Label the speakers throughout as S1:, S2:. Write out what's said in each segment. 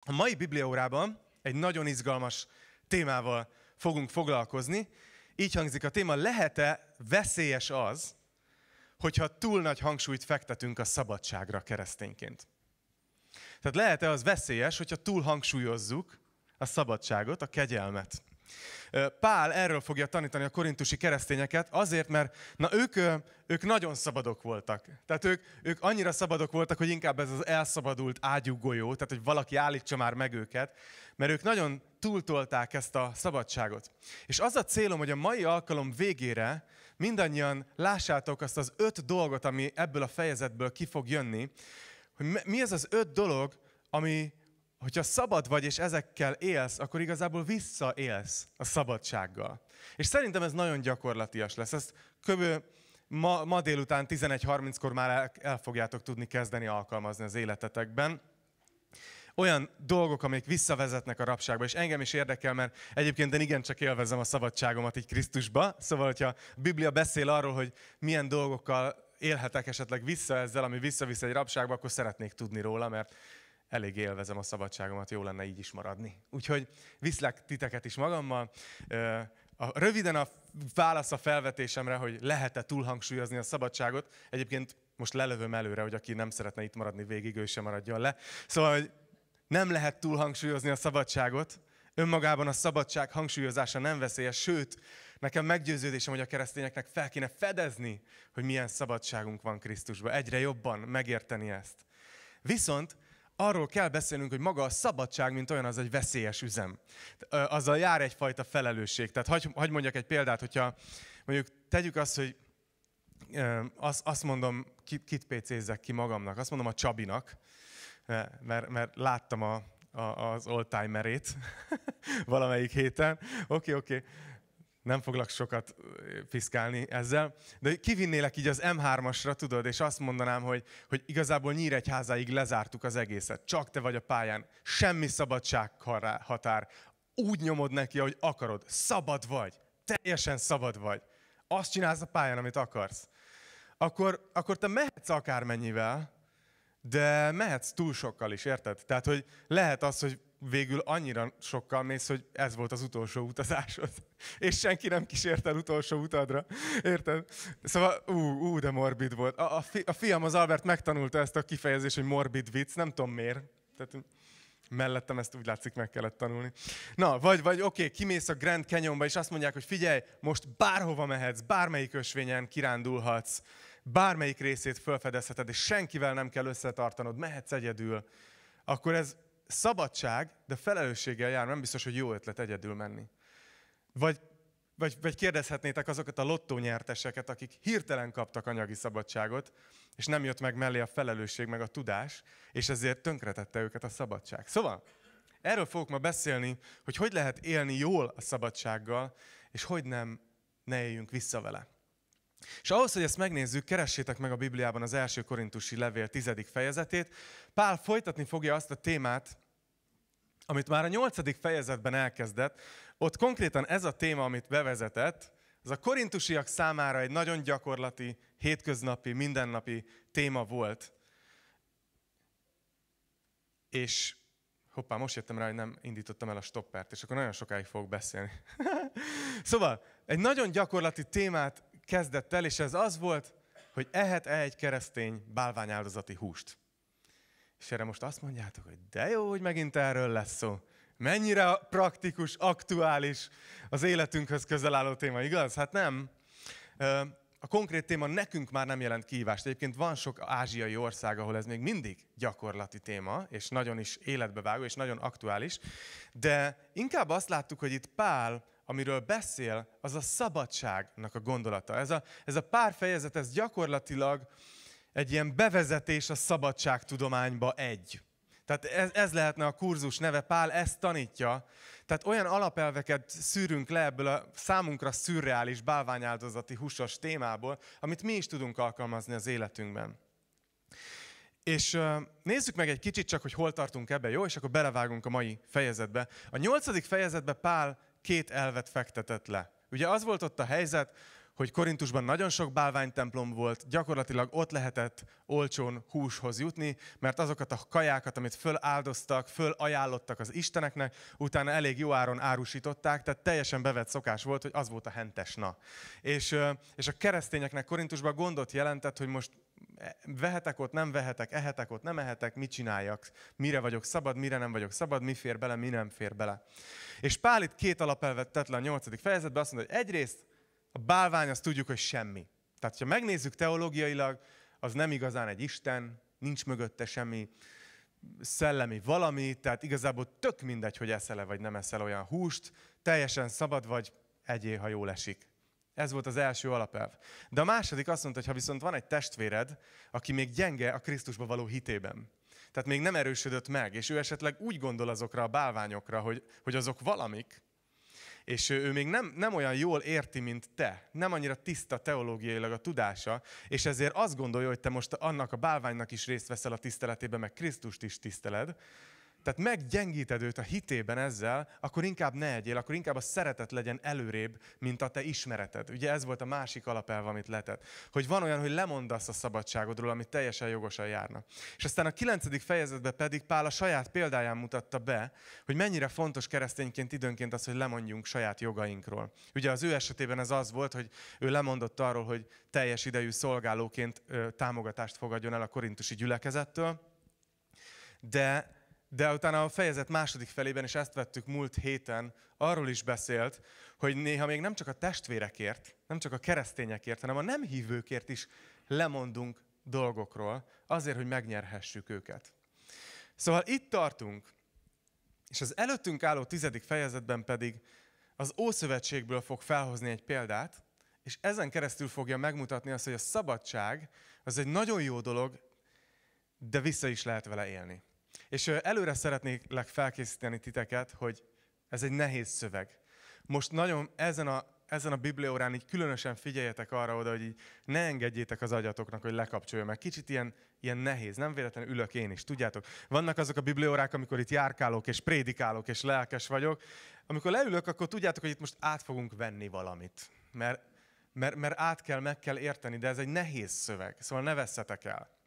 S1: A mai Bibliaórában egy nagyon izgalmas témával fogunk foglalkozni. Így hangzik a téma, lehet-e veszélyes az, hogyha túl nagy hangsúlyt fektetünk a szabadságra keresztényként? Tehát lehet-e az veszélyes, hogyha túl hangsúlyozzuk a szabadságot, a kegyelmet? Pál erről fogja tanítani a korintusi keresztényeket, azért, mert na ők, ők nagyon szabadok voltak. Tehát ők, ők annyira szabadok voltak, hogy inkább ez az elszabadult ágyú golyó, tehát hogy valaki állítsa már meg őket, mert ők nagyon túltolták ezt a szabadságot. És az a célom, hogy a mai alkalom végére mindannyian lássátok azt az öt dolgot, ami ebből a fejezetből ki fog jönni, hogy mi ez az öt dolog, ami hogyha szabad vagy, és ezekkel élsz, akkor igazából visszaélsz a szabadsággal. És szerintem ez nagyon gyakorlatias lesz. Ezt kövő ma, ma délután 11.30-kor már el, el fogjátok tudni kezdeni alkalmazni az életetekben olyan dolgok, amik visszavezetnek a rabságba, és engem is érdekel, mert egyébként én igencsak élvezem a szabadságomat így Krisztusba, szóval, hogyha a Biblia beszél arról, hogy milyen dolgokkal élhetek esetleg vissza ezzel, ami visszavisz egy rabságba, akkor szeretnék tudni róla, mert elég élvezem a szabadságomat, jó lenne így is maradni. Úgyhogy viszlek titeket is magammal. A, röviden a válasz a felvetésemre, hogy lehet-e túlhangsúlyozni a szabadságot. Egyébként most lelövöm előre, hogy aki nem szeretne itt maradni végig, ő sem maradjon le. Szóval, hogy nem lehet túlhangsúlyozni a szabadságot. Önmagában a szabadság hangsúlyozása nem veszélyes, sőt, nekem meggyőződésem, hogy a keresztényeknek fel kéne fedezni, hogy milyen szabadságunk van Krisztusban. Egyre jobban megérteni ezt. Viszont arról kell beszélnünk, hogy maga a szabadság, mint olyan, az egy veszélyes üzem. Azzal jár egyfajta felelősség. Tehát hagy, hagy mondjak egy példát, hogyha mondjuk tegyük azt, hogy azt, azt mondom, kit, kit ki magamnak, azt mondom a Csabinak, mert, mert láttam a, a, az oldtimerét valamelyik héten. Oké, okay, oké. Okay nem foglak sokat piszkálni ezzel, de kivinnélek így az M3-asra, tudod, és azt mondanám, hogy, hogy igazából Nyíregyházáig lezártuk az egészet. Csak te vagy a pályán, semmi szabadság határ. Úgy nyomod neki, ahogy akarod. Szabad vagy. Teljesen szabad vagy. Azt csinálsz a pályán, amit akarsz. Akkor, akkor te mehetsz akármennyivel, de mehetsz túl sokkal is, érted? Tehát, hogy lehet az, hogy végül annyira sokkal mész, hogy ez volt az utolsó utazásod. És senki nem kísért el utolsó utadra. Érted? Szóval, ú, ú de morbid volt. A, a, fi, a fiam, az Albert megtanulta ezt a kifejezést, hogy morbid vicc, nem tudom miért. Tehát, mellettem ezt úgy látszik meg kellett tanulni. Na, vagy, vagy oké, okay, kimész a Grand Canyonba, és azt mondják, hogy figyelj, most bárhova mehetsz, bármelyik ösvényen kirándulhatsz, bármelyik részét felfedezheted, és senkivel nem kell összetartanod, mehetsz egyedül, akkor ez szabadság, de felelősséggel jár, nem biztos, hogy jó ötlet egyedül menni. Vagy, vagy, vagy kérdezhetnétek azokat a nyerteseket, akik hirtelen kaptak anyagi szabadságot, és nem jött meg mellé a felelősség, meg a tudás, és ezért tönkretette őket a szabadság. Szóval, erről fogok ma beszélni, hogy hogy lehet élni jól a szabadsággal, és hogy nem ne éljünk vissza vele. És ahhoz, hogy ezt megnézzük, keressétek meg a Bibliában az első korintusi levél tizedik fejezetét. Pál folytatni fogja azt a témát, amit már a nyolcadik fejezetben elkezdett. Ott konkrétan ez a téma, amit bevezetett, az a korintusiak számára egy nagyon gyakorlati, hétköznapi, mindennapi téma volt. És hoppá, most jöttem rá, hogy nem indítottam el a stoppert, és akkor nagyon sokáig fogok beszélni. szóval, egy nagyon gyakorlati témát kezdett el, és ez az volt, hogy ehet-e egy keresztény bálványáldozati húst. És erre most azt mondjátok, hogy de jó, hogy megint erről lesz szó. Mennyire praktikus, aktuális az életünkhöz közel álló téma, igaz? Hát nem. A konkrét téma nekünk már nem jelent kihívást. Egyébként van sok ázsiai ország, ahol ez még mindig gyakorlati téma, és nagyon is életbevágó, és nagyon aktuális. De inkább azt láttuk, hogy itt Pál amiről beszél, az a szabadságnak a gondolata. Ez a, ez a pár fejezet, ez gyakorlatilag egy ilyen bevezetés a szabadságtudományba egy. Tehát ez, ez lehetne a kurzus neve, Pál ezt tanítja. Tehát olyan alapelveket szűrünk le ebből a számunkra szürreális bálványáldozati húsos témából, amit mi is tudunk alkalmazni az életünkben. És nézzük meg egy kicsit csak, hogy hol tartunk ebbe, jó? És akkor belevágunk a mai fejezetbe. A nyolcadik fejezetbe Pál két elvet fektetett le. Ugye az volt ott a helyzet, hogy Korintusban nagyon sok bálványtemplom volt, gyakorlatilag ott lehetett olcsón húshoz jutni, mert azokat a kajákat, amit föláldoztak, fölajánlottak az isteneknek, utána elég jó áron árusították, tehát teljesen bevett szokás volt, hogy az volt a hentesna. És, és a keresztényeknek Korintusban gondot jelentett, hogy most e, vehetek ott, nem vehetek, ehetek ott, nem ehetek, mit csináljak, mire vagyok szabad, mire nem vagyok szabad, mi fér bele, mi nem fér bele. És Pál itt két alapelvet tett le a nyolcadik fejezetben, azt mondja, hogy egyrészt a bálvány azt tudjuk, hogy semmi. Tehát, ha megnézzük teológiailag, az nem igazán egy Isten, nincs mögötte semmi szellemi valami, tehát igazából tök mindegy, hogy eszel-e vagy nem eszel olyan húst, teljesen szabad vagy, egyé, ha jól esik. Ez volt az első alapelv. De a második azt mondta, hogy ha viszont van egy testvéred, aki még gyenge a Krisztusba való hitében, tehát még nem erősödött meg, és ő esetleg úgy gondol azokra a bálványokra, hogy, hogy azok valamik, és ő, ő még nem, nem olyan jól érti, mint te. Nem annyira tiszta teológiailag a tudása, és ezért azt gondolja, hogy te most annak a bálványnak is részt veszel a tiszteletében, meg Krisztust is tiszteled, tehát meggyengíted őt a hitében ezzel, akkor inkább ne egyél, akkor inkább a szeretet legyen előrébb, mint a te ismereted. Ugye ez volt a másik alapelv, amit letett. Hogy van olyan, hogy lemondasz a szabadságodról, amit teljesen jogosan járna. És aztán a kilencedik fejezetben pedig Pál a saját példáján mutatta be, hogy mennyire fontos keresztényként időnként az, hogy lemondjunk saját jogainkról. Ugye az ő esetében ez az volt, hogy ő lemondott arról, hogy teljes idejű szolgálóként támogatást fogadjon el a korintusi gyülekezettől, de de utána a fejezet második felében, és ezt vettük múlt héten, arról is beszélt, hogy néha még nem csak a testvérekért, nem csak a keresztényekért, hanem a nem hívőkért is lemondunk dolgokról, azért, hogy megnyerhessük őket. Szóval itt tartunk, és az előttünk álló tizedik fejezetben pedig az Ószövetségből fog felhozni egy példát, és ezen keresztül fogja megmutatni azt, hogy a szabadság az egy nagyon jó dolog, de vissza is lehet vele élni. És előre szeretnék felkészíteni titeket, hogy ez egy nehéz szöveg. Most nagyon ezen a, ezen a bibliórán így különösen figyeljetek arra oda, hogy így ne engedjétek az agyatoknak, hogy lekapcsolja, mert kicsit ilyen, ilyen nehéz. Nem véletlenül ülök én is, tudjátok. Vannak azok a bibliórák, amikor itt járkálok és prédikálok és lelkes vagyok. Amikor leülök, akkor tudjátok, hogy itt most át fogunk venni valamit. Mert, mert, mert át kell, meg kell érteni, de ez egy nehéz szöveg, szóval ne vesszetek el.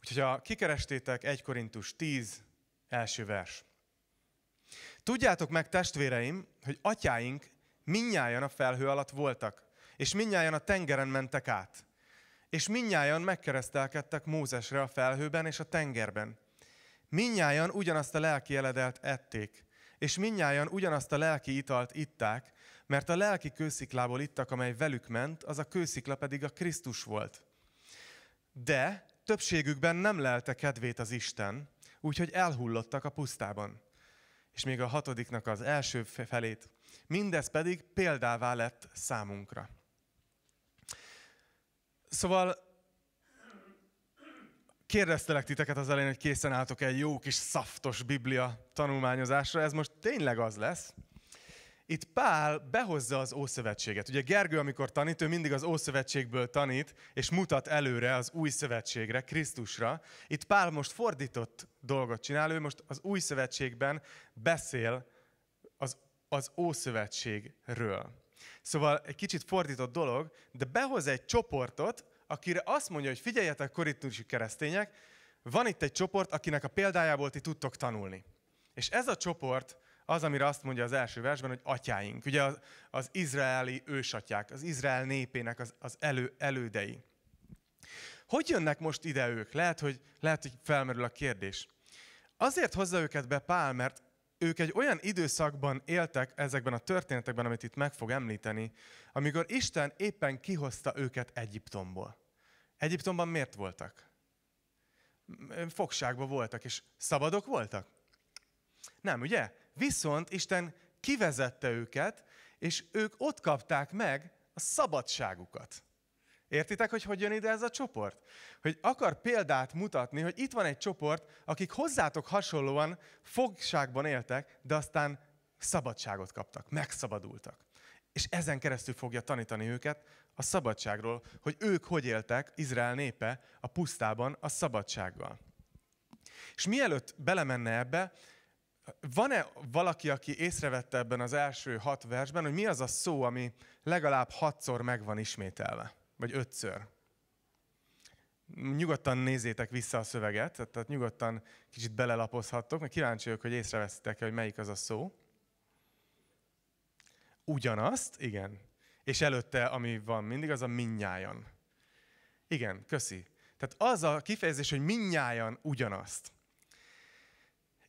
S1: Úgyhogy ha kikerestétek 1 Korintus 10 első vers. Tudjátok meg, testvéreim, hogy atyáink minnyáján a felhő alatt voltak, és minnyáján a tengeren mentek át, és minnyáján megkeresztelkedtek Mózesre a felhőben és a tengerben. Minnyáján ugyanazt a lelki eledelt ették, és minnyáján ugyanazt a lelki italt itták, mert a lelki kősziklából ittak, amely velük ment, az a kőszikla pedig a Krisztus volt. De többségükben nem lelte kedvét az Isten, úgyhogy elhullottak a pusztában. És még a hatodiknak az első felét. Mindez pedig példává lett számunkra. Szóval kérdeztelek titeket az elején, hogy készen álltok egy jó kis szaftos Biblia tanulmányozásra. Ez most tényleg az lesz itt Pál behozza az Ószövetséget. Ugye Gergő, amikor tanít, ő mindig az Ószövetségből tanít, és mutat előre az Új Szövetségre, Krisztusra. Itt Pál most fordított dolgot csinál, ő most az Új Szövetségben beszél az, az Ószövetségről. Szóval egy kicsit fordított dolog, de behoz egy csoportot, akire azt mondja, hogy figyeljetek, korintusi keresztények, van itt egy csoport, akinek a példájából ti tudtok tanulni. És ez a csoport az, amire azt mondja az első versben, hogy atyáink. Ugye az, az izraeli ősatyák, az Izrael népének az, az elő, elődei. Hogy jönnek most ide ők? Lehet hogy, lehet, hogy felmerül a kérdés. Azért hozza őket be Pál, mert ők egy olyan időszakban éltek ezekben a történetekben, amit itt meg fog említeni, amikor Isten éppen kihozta őket Egyiptomból. Egyiptomban miért voltak? Fogságban voltak, és szabadok voltak? Nem, ugye? Viszont Isten kivezette őket, és ők ott kapták meg a szabadságukat. Értitek, hogy hogy jön ide ez a csoport? Hogy akar példát mutatni, hogy itt van egy csoport, akik hozzátok hasonlóan fogságban éltek, de aztán szabadságot kaptak, megszabadultak. És ezen keresztül fogja tanítani őket a szabadságról, hogy ők hogy éltek, Izrael népe, a pusztában a szabadsággal. És mielőtt belemenne ebbe, van-e valaki, aki észrevette ebben az első hat versben, hogy mi az a szó, ami legalább hatszor meg van ismételve? Vagy ötször? Nyugodtan nézzétek vissza a szöveget, tehát nyugodtan kicsit belelapozhattok, mert kíváncsi vagyok, hogy észrevesztek -e, hogy melyik az a szó. Ugyanazt, igen. És előtte, ami van mindig, az a minnyájan. Igen, köszi. Tehát az a kifejezés, hogy minnyájan ugyanazt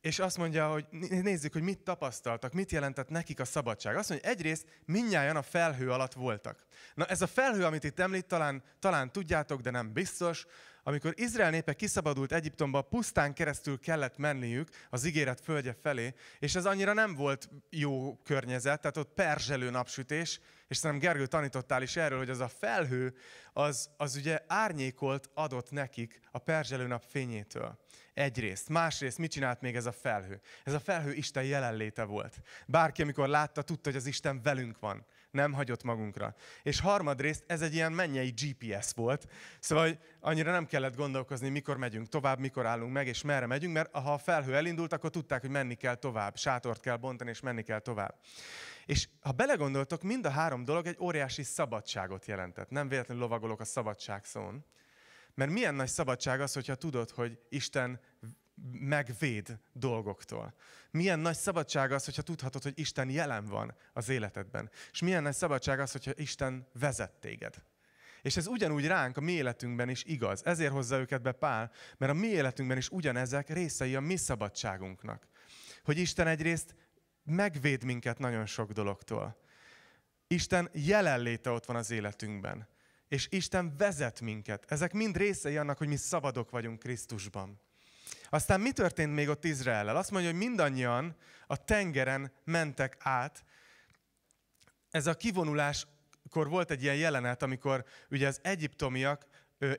S1: és azt mondja, hogy nézzük, hogy mit tapasztaltak, mit jelentett nekik a szabadság. Azt mondja, hogy egyrészt minnyáján a felhő alatt voltak. Na ez a felhő, amit itt említ, talán, talán tudjátok, de nem biztos, amikor Izrael népe kiszabadult Egyiptomba, pusztán keresztül kellett menniük az ígéret földje felé, és ez annyira nem volt jó környezet, tehát ott perzselő napsütés, és szerintem Gergő tanítottál is erről, hogy az a felhő, az, az ugye árnyékolt adott nekik a perzselő nap fényétől. Egyrészt. Másrészt mit csinált még ez a felhő? Ez a felhő Isten jelenléte volt. Bárki, amikor látta, tudta, hogy az Isten velünk van nem hagyott magunkra. És harmadrészt ez egy ilyen mennyei GPS volt, szóval annyira nem kellett gondolkozni, mikor megyünk tovább, mikor állunk meg, és merre megyünk, mert ha a felhő elindult, akkor tudták, hogy menni kell tovább, sátort kell bontani, és menni kell tovább. És ha belegondoltok, mind a három dolog egy óriási szabadságot jelentett. Nem véletlenül lovagolok a szabadság szón. Mert milyen nagy szabadság az, hogyha tudod, hogy Isten megvéd dolgoktól. Milyen nagy szabadság az, hogyha tudhatod, hogy Isten jelen van az életedben. És milyen nagy szabadság az, hogyha Isten vezet téged. És ez ugyanúgy ránk a mi életünkben is igaz. Ezért hozza őket be Pál, mert a mi életünkben is ugyanezek részei a mi szabadságunknak. Hogy Isten egyrészt megvéd minket nagyon sok dologtól. Isten jelenléte ott van az életünkben. És Isten vezet minket. Ezek mind részei annak, hogy mi szabadok vagyunk Krisztusban. Aztán mi történt még ott Izraellel? Azt mondja, hogy mindannyian a tengeren mentek át. Ez a kivonuláskor volt egy ilyen jelenet, amikor ugye az egyiptomiak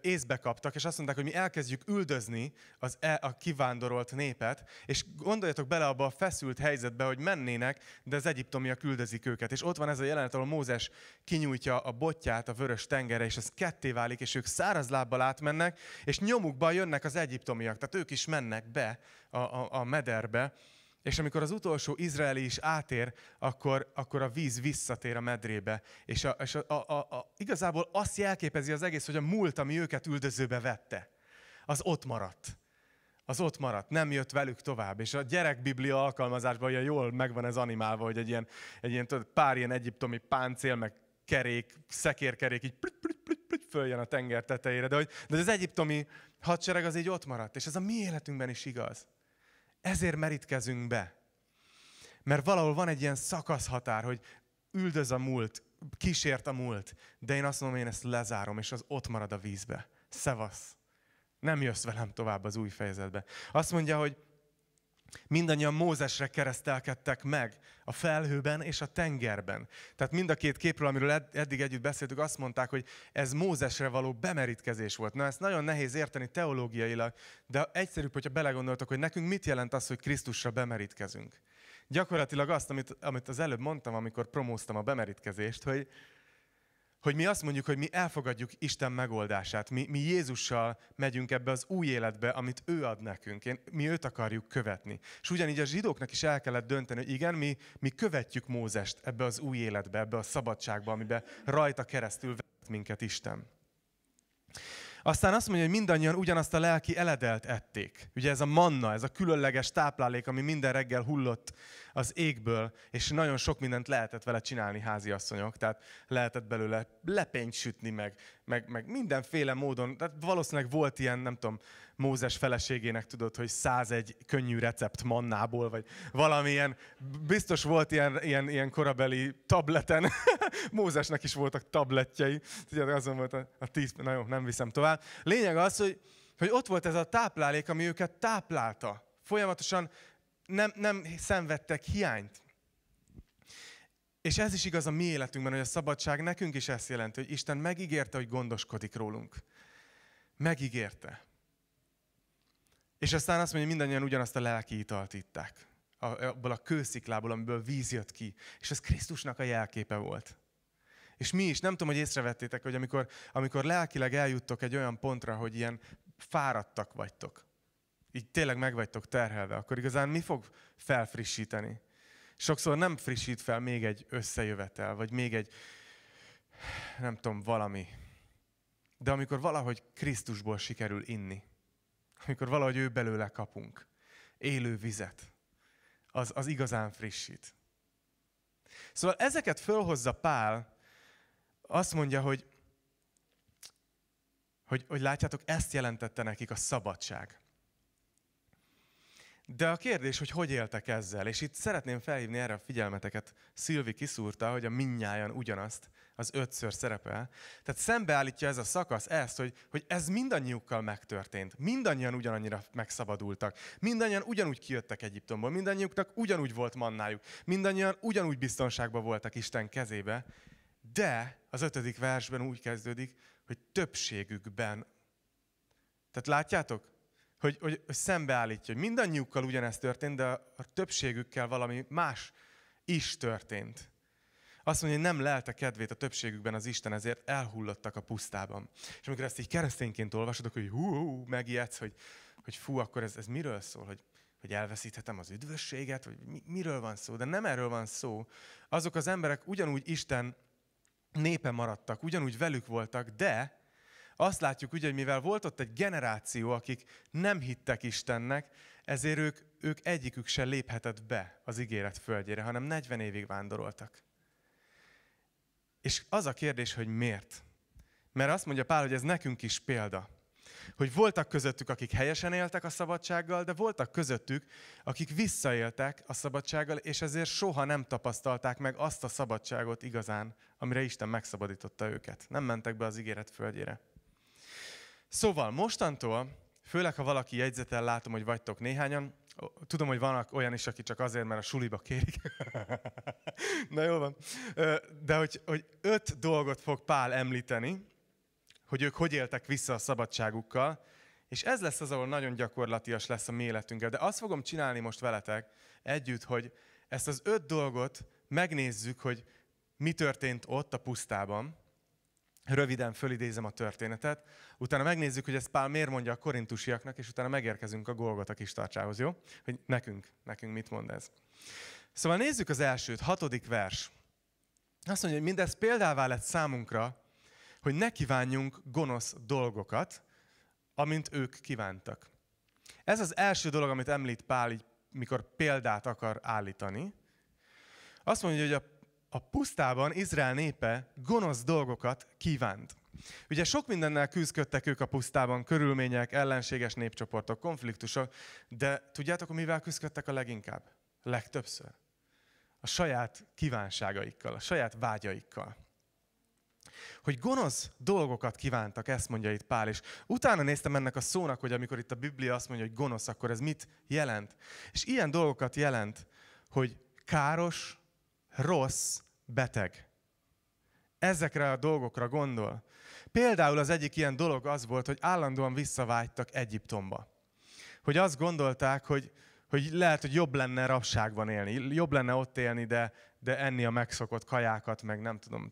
S1: észbe kaptak, és azt mondták, hogy mi elkezdjük üldözni az e, a kivándorolt népet, és gondoljatok bele abba a feszült helyzetbe, hogy mennének, de az egyiptomiak üldözik őket. És ott van ez a jelenet, ahol Mózes kinyújtja a botját a vörös tengerre, és az ketté válik, és ők száraz lábbal átmennek, és nyomukban jönnek az egyiptomiak, tehát ők is mennek be a, a, a mederbe, és amikor az utolsó izraeli is átér, akkor, akkor a víz visszatér a medrébe. És, a, és a, a, a, a, igazából azt jelképezi az egész, hogy a múlt, ami őket üldözőbe vette, az ott maradt. Az ott maradt, nem jött velük tovább. És a gyerekbiblia alkalmazásban ugye jól megvan ez animálva, hogy egy ilyen, egy ilyen tudod, pár ilyen egyiptomi páncél, meg kerék, szekérkerék így plüt, plüt, plüt, plüt, följön a tenger tetejére. De, hogy, de az egyiptomi hadsereg az így ott maradt. És ez a mi életünkben is igaz. Ezért merítkezünk be. Mert valahol van egy ilyen szakaszhatár, hogy üldöz a múlt, kísért a múlt, de én azt mondom, én ezt lezárom, és az ott marad a vízbe. Szevasz! Nem jössz velem tovább az új fejezetbe. Azt mondja, hogy mindannyian Mózesre keresztelkedtek meg, a felhőben és a tengerben. Tehát mind a két képről, amiről eddig együtt beszéltük, azt mondták, hogy ez Mózesre való bemerítkezés volt. Na, ezt nagyon nehéz érteni teológiailag, de egyszerűbb, hogyha belegondoltak, hogy nekünk mit jelent az, hogy Krisztusra bemerítkezünk. Gyakorlatilag azt, amit, amit az előbb mondtam, amikor promóztam a bemerítkezést, hogy, hogy mi azt mondjuk, hogy mi elfogadjuk Isten megoldását, mi, mi Jézussal megyünk ebbe az új életbe, amit ő ad nekünk, Én, mi őt akarjuk követni. És ugyanígy a zsidóknak is el kellett dönteni, hogy igen, mi, mi követjük Mózest ebbe az új életbe, ebbe a szabadságba, amiben rajta keresztül vett minket Isten. Aztán azt mondja, hogy mindannyian ugyanazt a lelki eledelt ették. Ugye ez a manna, ez a különleges táplálék, ami minden reggel hullott az égből, és nagyon sok mindent lehetett vele csinálni háziasszonyok, tehát lehetett belőle lepényt sütni, meg, meg, meg mindenféle módon, tehát valószínűleg volt ilyen, nem tudom, Mózes feleségének tudod, hogy 101 könnyű recept mannából, vagy valamilyen, biztos volt ilyen, ilyen, ilyen korabeli tableten, Mózesnek is voltak tabletjei, tudod, azon volt a, a tíz, na jó, nem viszem tovább. Lényeg az, hogy, hogy ott volt ez a táplálék, ami őket táplálta. Folyamatosan nem, nem szenvedtek hiányt. És ez is igaz a mi életünkben, hogy a szabadság nekünk is ezt jelenti, hogy Isten megígérte, hogy gondoskodik rólunk. Megígérte. És aztán azt mondja, hogy mindannyian ugyanazt a lelki italt itták. Abból a kősziklából, amiből víz jött ki. És ez Krisztusnak a jelképe volt. És mi is, nem tudom, hogy észrevettétek, hogy amikor, amikor lelkileg eljuttok egy olyan pontra, hogy ilyen fáradtak vagytok, így tényleg meg vagytok terhelve, akkor igazán mi fog felfrissíteni? Sokszor nem frissít fel még egy összejövetel, vagy még egy, nem tudom, valami. De amikor valahogy Krisztusból sikerül inni, amikor valahogy ő belőle kapunk, élő vizet, az, az igazán frissít. Szóval ezeket fölhozza Pál, azt mondja, hogy, hogy, hogy látjátok, ezt jelentette nekik a szabadság. De a kérdés, hogy hogy éltek ezzel, és itt szeretném felhívni erre a figyelmeteket, Szilvi kiszúrta, hogy a minnyáján ugyanazt, az ötször szerepel. Tehát szembeállítja ez a szakasz ezt, hogy, hogy ez mindannyiukkal megtörtént, mindannyian ugyanannyira megszabadultak, mindannyian ugyanúgy kijöttek Egyiptomból, mindannyiuknak ugyanúgy volt mannájuk, mindannyian ugyanúgy biztonságban voltak Isten kezébe, de az ötödik versben úgy kezdődik, hogy többségükben. Tehát látjátok? hogy, hogy szembeállítja, hogy mindannyiukkal ugyanezt történt, de a többségükkel valami más is történt. Azt mondja, hogy nem lelte kedvét a többségükben az Isten, ezért elhullottak a pusztában. És amikor ezt így keresztényként olvasod, akkor hogy hú, hú megijedsz, hogy, hogy fú, akkor ez, ez miről szól, hogy, hogy elveszíthetem az üdvösséget, vagy mi, miről van szó, de nem erről van szó. Azok az emberek ugyanúgy Isten népe maradtak, ugyanúgy velük voltak, de azt látjuk ugye, hogy mivel volt ott egy generáció, akik nem hittek Istennek, ezért ők, ők egyikük se léphetett be az ígéret földjére, hanem 40 évig vándoroltak. És az a kérdés, hogy miért? Mert azt mondja Pál, hogy ez nekünk is példa. Hogy voltak közöttük, akik helyesen éltek a szabadsággal, de voltak közöttük, akik visszaéltek a szabadsággal, és ezért soha nem tapasztalták meg azt a szabadságot igazán, amire Isten megszabadította őket. Nem mentek be az ígéret földjére. Szóval mostantól, főleg ha valaki jegyzetel, látom, hogy vagytok néhányan, tudom, hogy vannak olyan is, aki csak azért, mert a suliba kérik. Na jó van. De hogy, hogy öt dolgot fog Pál említeni, hogy ők hogy éltek vissza a szabadságukkal, és ez lesz az, ahol nagyon gyakorlatias lesz a mi életünkkel. De azt fogom csinálni most veletek együtt, hogy ezt az öt dolgot megnézzük, hogy mi történt ott a pusztában, Röviden fölidézem a történetet, utána megnézzük, hogy ezt Pál miért mondja a korintusiaknak, és utána megérkezünk a Golgota tartsához, jó? Hogy nekünk, nekünk mit mond ez. Szóval nézzük az elsőt, hatodik vers. Azt mondja, hogy mindez példává lett számunkra, hogy ne kívánjunk gonosz dolgokat, amint ők kívántak. Ez az első dolog, amit említ Pál, így, mikor példát akar állítani. Azt mondja, hogy a a pusztában Izrael népe gonosz dolgokat kívánt. Ugye sok mindennel küzdködtek ők a pusztában, körülmények, ellenséges népcsoportok, konfliktusok, de tudjátok, mivel küzdködtek a leginkább? Legtöbbször. A saját kívánságaikkal, a saját vágyaikkal. Hogy gonosz dolgokat kívántak, ezt mondja itt Pál is. Utána néztem ennek a szónak, hogy amikor itt a Biblia azt mondja, hogy gonosz, akkor ez mit jelent? És ilyen dolgokat jelent, hogy káros, rossz beteg. Ezekre a dolgokra gondol. Például az egyik ilyen dolog az volt, hogy állandóan visszavágytak Egyiptomba. Hogy azt gondolták, hogy, hogy lehet, hogy jobb lenne rabságban élni, jobb lenne ott élni, de, de enni a megszokott kajákat, meg nem tudom,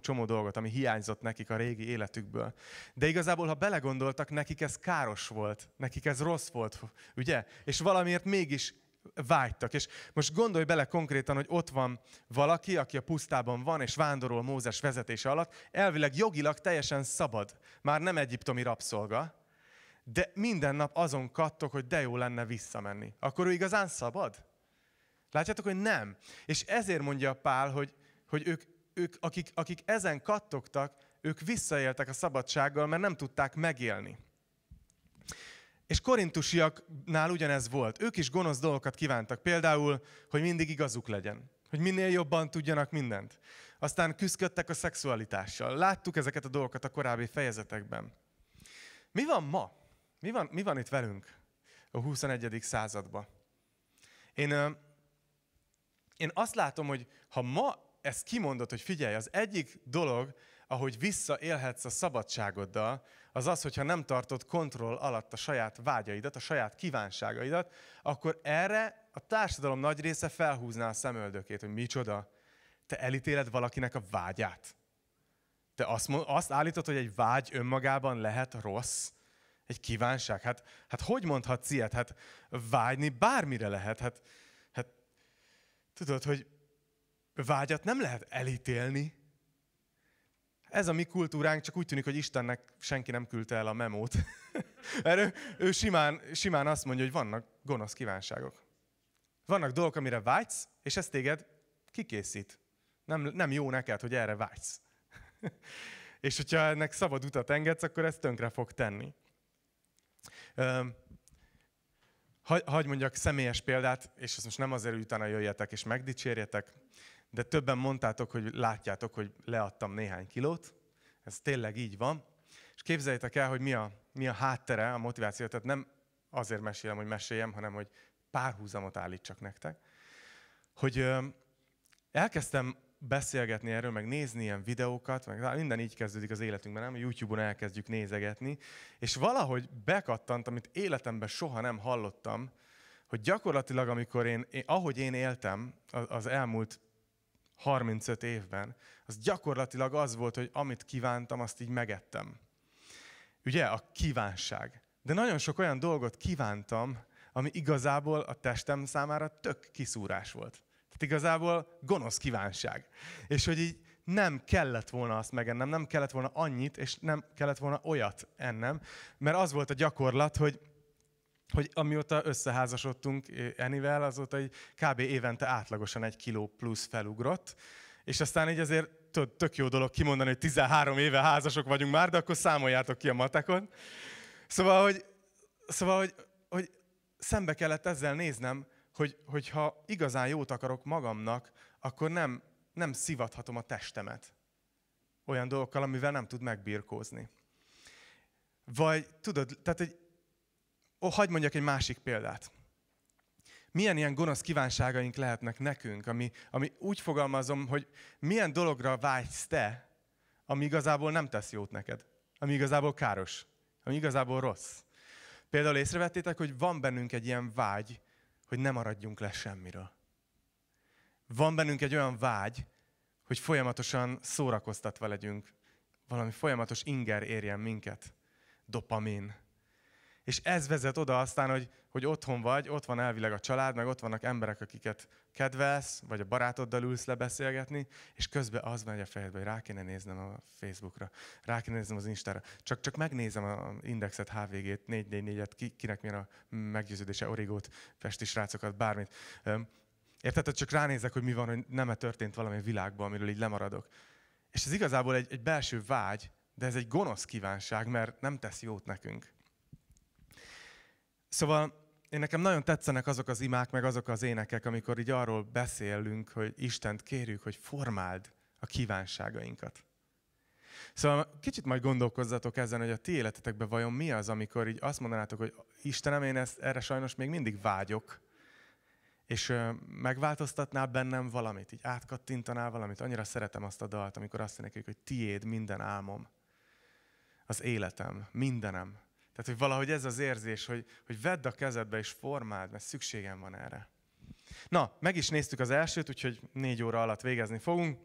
S1: csomó dolgot, ami hiányzott nekik a régi életükből. De igazából, ha belegondoltak, nekik ez káros volt, nekik ez rossz volt, ugye? És valamiért mégis vágytak. És most gondolj bele konkrétan, hogy ott van valaki, aki a pusztában van, és vándorol Mózes vezetése alatt, elvileg jogilag teljesen szabad, már nem egyiptomi rabszolga, de minden nap azon kattok, hogy de jó lenne visszamenni. Akkor ő igazán szabad? Látjátok, hogy nem. És ezért mondja a Pál, hogy, hogy ők, ők akik, akik ezen kattogtak, ők visszaéltek a szabadsággal, mert nem tudták megélni. És korintusiaknál ugyanez volt. Ők is gonosz dolgokat kívántak. Például, hogy mindig igazuk legyen. Hogy minél jobban tudjanak mindent. Aztán küzdöttek a szexualitással. Láttuk ezeket a dolgokat a korábbi fejezetekben. Mi van ma? Mi van, mi van itt velünk a 21. században? Én, én azt látom, hogy ha ma ezt kimondod, hogy figyelj, az egyik dolog, ahogy visszaélhetsz a szabadságoddal, az az, hogyha nem tartod kontroll alatt a saját vágyaidat, a saját kívánságaidat, akkor erre a társadalom nagy része felhúzná a szemöldökét, hogy micsoda, te elítéled valakinek a vágyát. Te azt, azt állítod, hogy egy vágy önmagában lehet rossz? Egy kívánság? Hát, hát hogy mondhatsz ilyet? Hát vágyni bármire lehet. Hát, hát tudod, hogy vágyat nem lehet elítélni. Ez a mi kultúránk, csak úgy tűnik, hogy Istennek senki nem küldte el a memót. Mert ő, ő simán, simán azt mondja, hogy vannak gonosz kívánságok. Vannak dolgok, amire vágysz, és ez téged kikészít. Nem, nem jó neked, hogy erre vágysz. és hogyha ennek szabad utat engedsz, akkor ez tönkre fog tenni. Hagy mondjak személyes példát, és ez most nem azért, hogy utána jöjjetek és megdicsérjetek, de többen mondtátok, hogy látjátok, hogy leadtam néhány kilót. Ez tényleg így van. És képzeljétek el, hogy mi a, mi a háttere a motiváció. Tehát nem azért mesélem, hogy meséljem, hanem hogy párhuzamot állítsak nektek. Hogy ö, elkezdtem beszélgetni erről, meg nézni ilyen videókat, meg minden így kezdődik az életünkben, nem? YouTube-on elkezdjük nézegetni, és valahogy bekattant, amit életemben soha nem hallottam, hogy gyakorlatilag, amikor én, én ahogy én éltem az elmúlt 35 évben, az gyakorlatilag az volt, hogy amit kívántam, azt így megettem. Ugye, a kívánság. De nagyon sok olyan dolgot kívántam, ami igazából a testem számára tök kiszúrás volt. Tehát igazából gonosz kívánság. És hogy így nem kellett volna azt megennem, nem kellett volna annyit, és nem kellett volna olyat ennem, mert az volt a gyakorlat, hogy hogy amióta összeházasodtunk eh, Enivel, azóta egy kb. évente átlagosan egy kiló plusz felugrott, és aztán így azért tök jó dolog kimondani, hogy 13 éve házasok vagyunk már, de akkor számoljátok ki a matekon. Szóval, hogy, szóval, hogy, hogy szembe kellett ezzel néznem, hogy, hogy ha igazán jót akarok magamnak, akkor nem, nem szivathatom a testemet olyan dolgokkal, amivel nem tud megbirkózni. Vagy tudod, tehát egy Ó, hagyd mondjak egy másik példát. Milyen ilyen gonosz kívánságaink lehetnek nekünk, ami, ami úgy fogalmazom, hogy milyen dologra vágysz te, ami igazából nem tesz jót neked, ami igazából káros, ami igazából rossz. Például észrevettétek, hogy van bennünk egy ilyen vágy, hogy nem maradjunk le semmiről. Van bennünk egy olyan vágy, hogy folyamatosan szórakoztatva legyünk, valami folyamatos inger érjen minket. Dopamin, és ez vezet oda aztán, hogy, hogy otthon vagy, ott van elvileg a család, meg ott vannak emberek, akiket kedvelsz, vagy a barátoddal ülsz beszélgetni, és közben az megy a fejedbe, hogy rá kéne néznem a Facebookra, rá kéne néznem az Instára. Csak, csak megnézem a Indexet, HVG-t, 444-et, ki, kinek milyen a meggyőződése, origót, srácokat, bármit. Érted, hogy csak ránézek, hogy mi van, hogy nem -e történt valami világban, amiről így lemaradok. És ez igazából egy, egy belső vágy, de ez egy gonosz kívánság, mert nem tesz jót nekünk. Szóval én nekem nagyon tetszenek azok az imák, meg azok az énekek, amikor így arról beszélünk, hogy Istent kérjük, hogy formáld a kívánságainkat. Szóval kicsit majd gondolkozzatok ezen, hogy a ti életetekben vajon mi az, amikor így azt mondanátok, hogy Istenem, én ezt, erre sajnos még mindig vágyok, és megváltoztatná bennem valamit, így átkattintanál valamit. Annyira szeretem azt a dalt, amikor azt mondják, hogy tiéd minden álmom, az életem, mindenem, tehát, hogy valahogy ez az érzés, hogy, hogy vedd a kezedbe és formáld, mert szükségem van erre. Na, meg is néztük az elsőt, úgyhogy négy óra alatt végezni fogunk.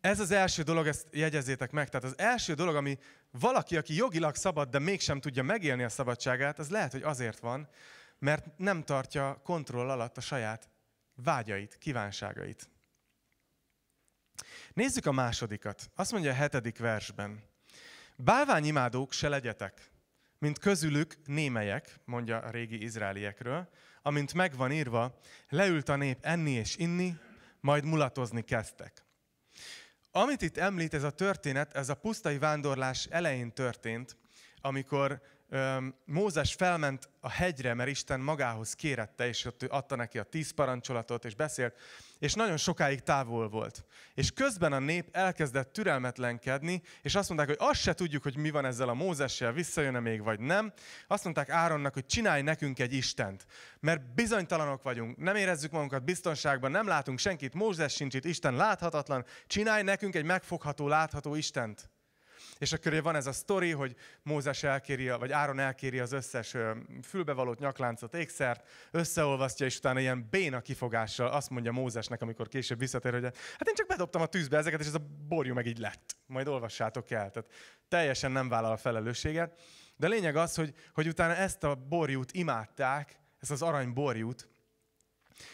S1: Ez az első dolog, ezt jegyezzétek meg. Tehát az első dolog, ami valaki, aki jogilag szabad, de mégsem tudja megélni a szabadságát, az lehet, hogy azért van, mert nem tartja kontroll alatt a saját vágyait, kívánságait. Nézzük a másodikat. Azt mondja a hetedik versben. Bálványimádók se legyetek, mint közülük némelyek, mondja a régi izraeliekről, amint megvan írva, leült a nép enni és inni, majd mulatozni kezdtek. Amit itt említ ez a történet, ez a pusztai vándorlás elején történt, amikor Mózes felment a hegyre, mert Isten magához kérette, és ott ő adta neki a tíz parancsolatot, és beszélt és nagyon sokáig távol volt. És közben a nép elkezdett türelmetlenkedni, és azt mondták, hogy azt se tudjuk, hogy mi van ezzel a Mózessel, visszajön-e még, vagy nem. Azt mondták Áronnak, hogy csinálj nekünk egy Istent, mert bizonytalanok vagyunk, nem érezzük magunkat biztonságban, nem látunk senkit, Mózes sincs itt, Isten láthatatlan, csinálj nekünk egy megfogható, látható Istent. És akkor ugye van ez a sztori, hogy Mózes elkéri, vagy Áron elkéri az összes fülbevalót, nyakláncot, ékszert, összeolvasztja, és utána ilyen béna kifogással azt mondja Mózesnek, amikor később visszatér, hogy hát én csak bedobtam a tűzbe ezeket, és ez a borjú meg így lett. Majd olvassátok el. Tehát teljesen nem vállal a felelősséget. De a lényeg az, hogy, hogy utána ezt a borjút imádták, ezt az arany borjút,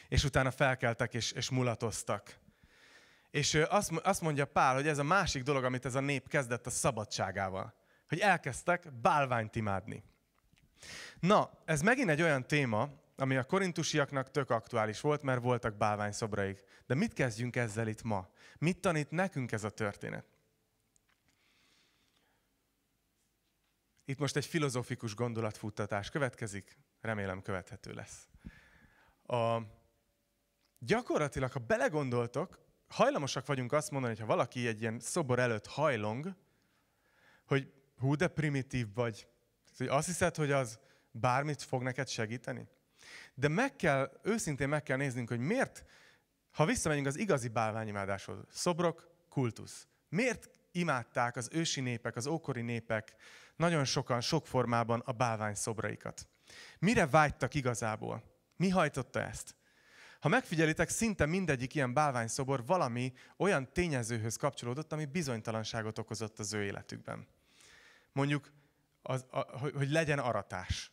S1: és utána felkeltek és, és mulatoztak. És azt, mondja Pál, hogy ez a másik dolog, amit ez a nép kezdett a szabadságával. Hogy elkezdtek bálványt imádni. Na, ez megint egy olyan téma, ami a korintusiaknak tök aktuális volt, mert voltak bálványszobraik. De mit kezdjünk ezzel itt ma? Mit tanít nekünk ez a történet? Itt most egy filozófikus gondolatfuttatás következik, remélem követhető lesz. A, gyakorlatilag, ha belegondoltok, hajlamosak vagyunk azt mondani, hogy ha valaki egy ilyen szobor előtt hajlong, hogy hú, de primitív vagy. Szóval, azt hiszed, hogy az bármit fog neked segíteni? De meg kell, őszintén meg kell néznünk, hogy miért, ha visszamegyünk az igazi bálványimádáshoz, szobrok, kultusz. Miért imádták az ősi népek, az ókori népek nagyon sokan, sok formában a bálvány szobraikat? Mire vágytak igazából? Mi hajtotta ezt? Ha megfigyelitek, szinte mindegyik ilyen bálványszobor valami olyan tényezőhöz kapcsolódott, ami bizonytalanságot okozott az ő életükben. Mondjuk, az, a, hogy, hogy legyen aratás,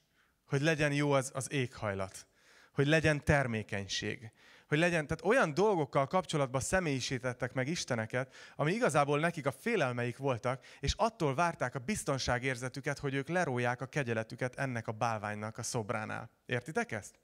S1: hogy legyen jó az, az éghajlat, hogy legyen termékenység, hogy legyen, tehát olyan dolgokkal kapcsolatban személyisítettek meg Isteneket, ami igazából nekik a félelmeik voltak, és attól várták a biztonságérzetüket, hogy ők lerólják a kegyeletüket ennek a bálványnak a szobránál. Értitek ezt?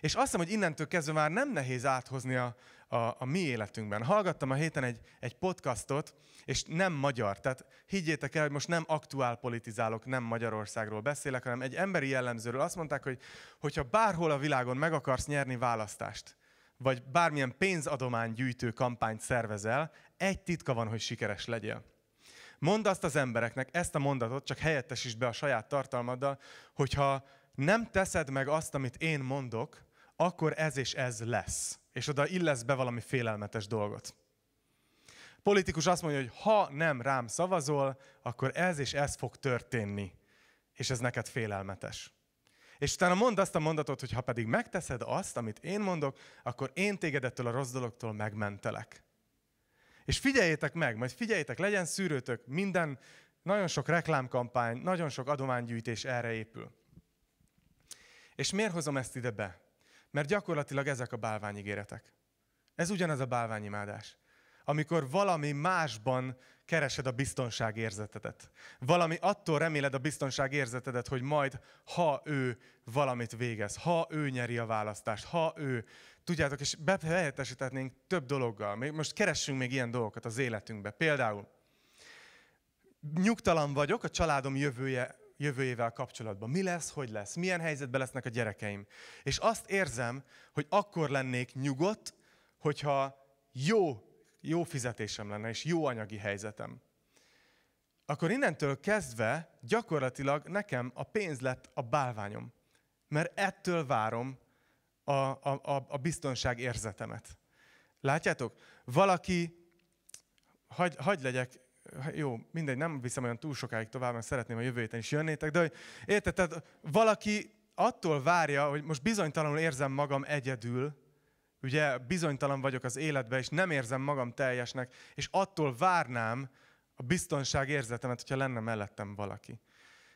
S1: És azt hiszem, hogy innentől kezdve már nem nehéz áthozni a, a, a mi életünkben. Hallgattam a héten egy, egy podcastot, és nem magyar. Tehát higgyétek el, hogy most nem aktuál politizálok, nem Magyarországról beszélek, hanem egy emberi jellemzőről. Azt mondták, hogy hogyha bárhol a világon meg akarsz nyerni választást, vagy bármilyen pénzadomány gyűjtő kampányt szervezel, egy titka van, hogy sikeres legyél. Mondd azt az embereknek, ezt a mondatot csak helyettesítsd be a saját tartalmaddal, hogyha nem teszed meg azt, amit én mondok, akkor ez és ez lesz. És oda illesz be valami félelmetes dolgot. Politikus azt mondja, hogy ha nem rám szavazol, akkor ez és ez fog történni. És ez neked félelmetes. És utána mondd azt a mondatot, hogy ha pedig megteszed azt, amit én mondok, akkor én téged ettől a rossz dologtól megmentelek. És figyeljétek meg, majd figyeljétek, legyen szűrőtök, minden, nagyon sok reklámkampány, nagyon sok adománygyűjtés erre épül. És miért hozom ezt ide be? Mert gyakorlatilag ezek a bálványigéretek. Ez ugyanaz a bálványimádás. Amikor valami másban keresed a biztonságérzetedet. Valami attól reméled a biztonságérzetedet, hogy majd, ha ő valamit végez, ha ő nyeri a választást, ha ő, tudjátok, és behelyettesíthetnénk több dologgal. most keressünk még ilyen dolgokat az életünkbe. Például nyugtalan vagyok a családom jövője jövőjével kapcsolatban. Mi lesz, hogy lesz, milyen helyzetben lesznek a gyerekeim. És azt érzem, hogy akkor lennék nyugodt, hogyha jó, jó fizetésem lenne, és jó anyagi helyzetem. Akkor innentől kezdve gyakorlatilag nekem a pénz lett a bálványom. Mert ettől várom a, a, a, a biztonság érzetemet. Látjátok? Valaki, hagy, hagy legyek jó, mindegy, nem viszem olyan túl sokáig tovább, mert szeretném a jövő héten is jönnétek, de hogy érted, tehát valaki attól várja, hogy most bizonytalanul érzem magam egyedül, ugye bizonytalan vagyok az életben és nem érzem magam teljesnek, és attól várnám a biztonság érzetemet, hogyha lenne mellettem valaki.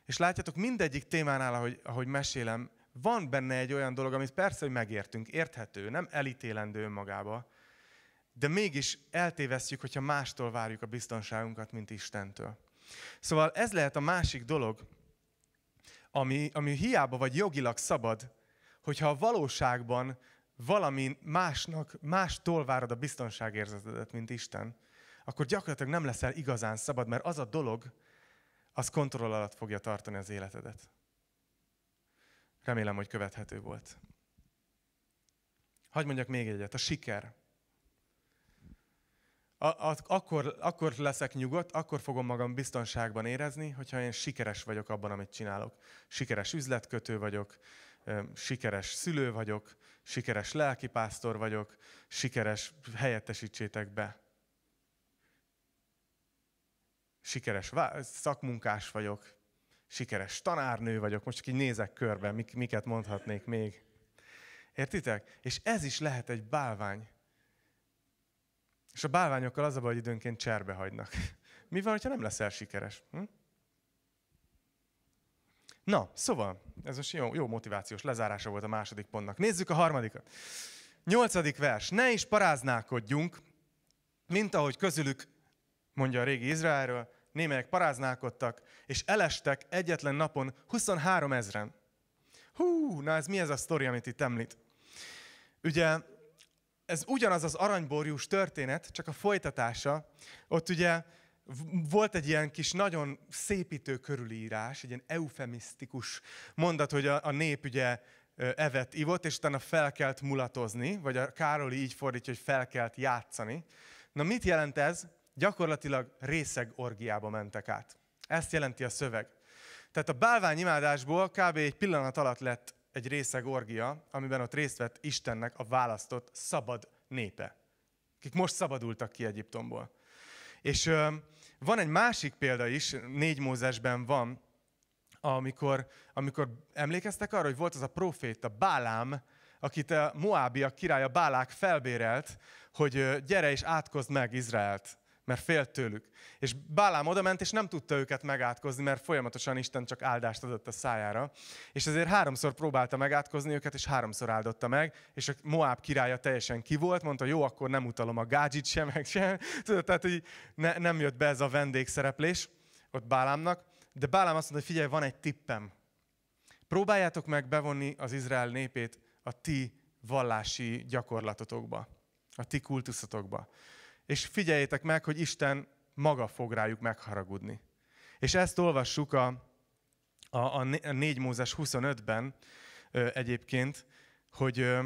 S1: És látjátok, mindegyik témánál, ahogy, ahogy mesélem, van benne egy olyan dolog, amit persze, hogy megértünk, érthető, nem elítélendő önmagába, de mégis eltévesztjük, hogyha mástól várjuk a biztonságunkat, mint Istentől. Szóval ez lehet a másik dolog, ami, ami hiába vagy jogilag szabad, hogyha a valóságban valami másnak, mástól várod a biztonságérzetedet, mint Isten, akkor gyakorlatilag nem leszel igazán szabad, mert az a dolog, az kontroll alatt fogja tartani az életedet. Remélem, hogy követhető volt. Hagy mondjak még egyet, a siker a, a, akkor, akkor leszek nyugodt, akkor fogom magam biztonságban érezni, hogyha én sikeres vagyok abban, amit csinálok. Sikeres üzletkötő vagyok, sikeres szülő vagyok, sikeres lelkipásztor vagyok, sikeres helyettesítsétek be. Sikeres szakmunkás vagyok, sikeres tanárnő vagyok, most csak így nézek körbe, mik, miket mondhatnék még. Értitek? És ez is lehet egy bálvány. És a bálványokkal az a baj, hogy időnként cserbe hagynak. Mi van, ha nem leszel sikeres? Hm? Na, szóval, ez most jó, jó motivációs lezárása volt a második pontnak. Nézzük a harmadikat. Nyolcadik vers. Ne is paráználkodjunk, mint ahogy közülük, mondja a régi Izraelről, némelyek paráználkodtak, és elestek egyetlen napon 23 ezren. Hú, na ez mi ez a sztori, amit itt említ? Ugye ez ugyanaz az aranyborjús történet, csak a folytatása. Ott ugye volt egy ilyen kis nagyon szépítő körülírás, egy ilyen eufemisztikus mondat, hogy a, a nép ugye evett, ivott, és utána felkelt mulatozni, vagy a Károli így fordítja, hogy felkelt játszani. Na mit jelent ez? Gyakorlatilag részeg orgiába mentek át. Ezt jelenti a szöveg. Tehát a bálványimádásból kb. egy pillanat alatt lett egy részeg orgia, amiben ott részt vett Istennek a választott szabad népe, akik most szabadultak ki Egyiptomból. És ö, van egy másik példa is, négy Mózesben van, amikor, amikor emlékeztek arra, hogy volt az a proféta Bálám, akit a Moábiak királya Bálák felbérelt, hogy gyere és átkozd meg Izraelt mert félt tőlük. És Bálám odament, és nem tudta őket megátkozni, mert folyamatosan Isten csak áldást adott a szájára. És ezért háromszor próbálta megátkozni őket, és háromszor áldotta meg, és a Moab királya teljesen kivolt, mondta, jó, akkor nem utalom a gádzsit sem, meg sem. Tudod, tehát így ne, nem jött be ez a vendégszereplés ott Bálámnak, de Bálám azt mondta, hogy figyelj, van egy tippem. Próbáljátok meg bevonni az Izrael népét a ti vallási gyakorlatotokba, a ti kultuszotokba és figyeljétek meg, hogy Isten maga fog rájuk megharagudni. És ezt olvassuk a, a, a 4 Mózes 25-ben ö, egyébként, hogy, ö,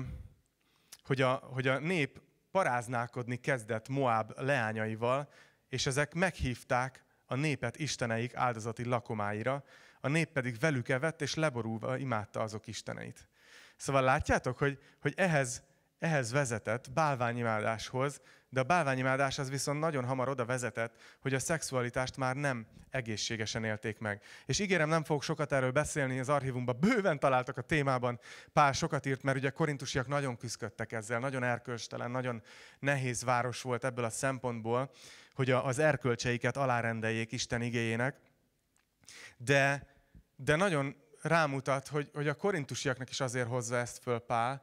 S1: hogy, a, hogy a nép paráználkodni kezdett Moab leányaival, és ezek meghívták a népet isteneik áldozati lakomáira, a nép pedig velük evett, és leborulva imádta azok isteneit. Szóval látjátok, hogy, hogy ehhez, ehhez vezetett bálványimádáshoz, de a bálványimádás az viszont nagyon hamar oda vezetett, hogy a szexualitást már nem egészségesen élték meg. És ígérem, nem fogok sokat erről beszélni, az archívumban bőven találtak a témában, pár sokat írt, mert ugye a korintusiak nagyon küzdöttek ezzel, nagyon erkölcstelen, nagyon nehéz város volt ebből a szempontból, hogy az erkölcseiket alárendeljék Isten igéjének. De, de nagyon rámutat, hogy, hogy a korintusiaknak is azért hozza ezt föl Pál,